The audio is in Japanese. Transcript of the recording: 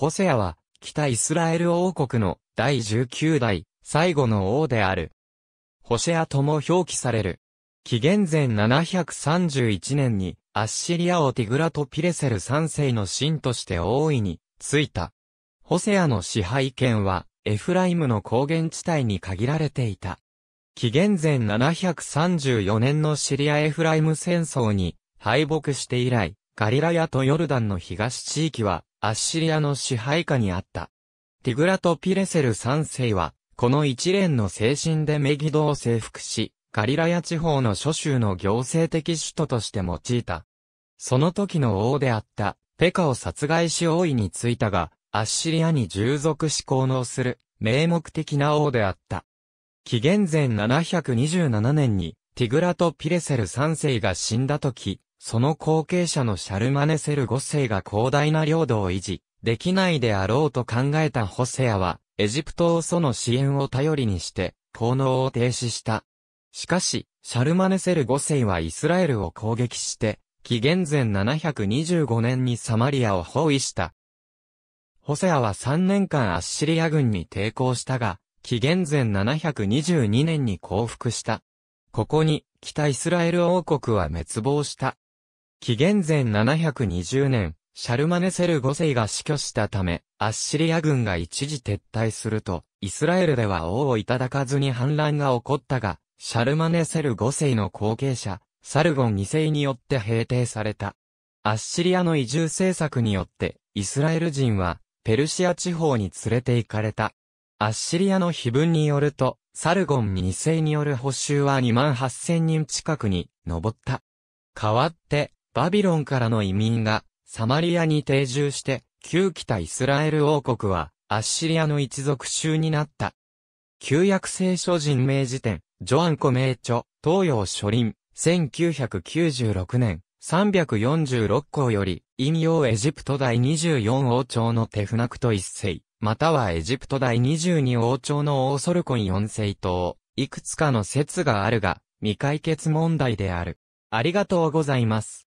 ホセアは、北イスラエル王国の第19代、最後の王である。ホセアとも表記される。紀元前731年に、アッシリア王ティグラとピレセル3世の神として大いに、ついた。ホセアの支配権は、エフライムの高原地帯に限られていた。紀元前734年のシリア・エフライム戦争に敗北して以来、ガリラヤとヨルダンの東地域はアッシリアの支配下にあった。ティグラト・ピレセル3世は、この一連の精神でメギドを征服し、ガリラヤ地方の諸州の行政的首都として用いた。その時の王であった、ペカを殺害し王位についたが、アッシリアに従属し功能する、名目的な王であった。紀元前727年に、ティグラト・ピレセル3世が死んだ時、その後継者のシャルマネセル5世が広大な領土を維持、できないであろうと考えたホセアは、エジプトをその支援を頼りにして、効能を停止した。しかし、シャルマネセル5世はイスラエルを攻撃して、紀元前725年にサマリアを包囲した。ホセアは3年間アッシリア軍に抵抗したが、紀元前722年に降伏した。ここに、北イスラエル王国は滅亡した。紀元前720年、シャルマネセル5世が死去したため、アッシリア軍が一時撤退すると、イスラエルでは王をいただかずに反乱が起こったが、シャルマネセル5世の後継者、サルゴン2世によって平定された。アッシリアの移住政策によって、イスラエル人は、ペルシア地方に連れて行かれた。アッシリアの碑文によると、サルゴン2世による補修は2万8000人近くに上った。代わって、バビロンからの移民がサマリアに定住して、旧北イスラエル王国はアッシリアの一族州になった。旧約聖書人名辞典、ジョアンコ名著、東洋書林、1996年、346項より、引用エジプト第24王朝のテフナクト一世、またはエジプト第22王朝のオーソルコン四世等、いくつかの説があるが、未解決問題である。ありがとうございます。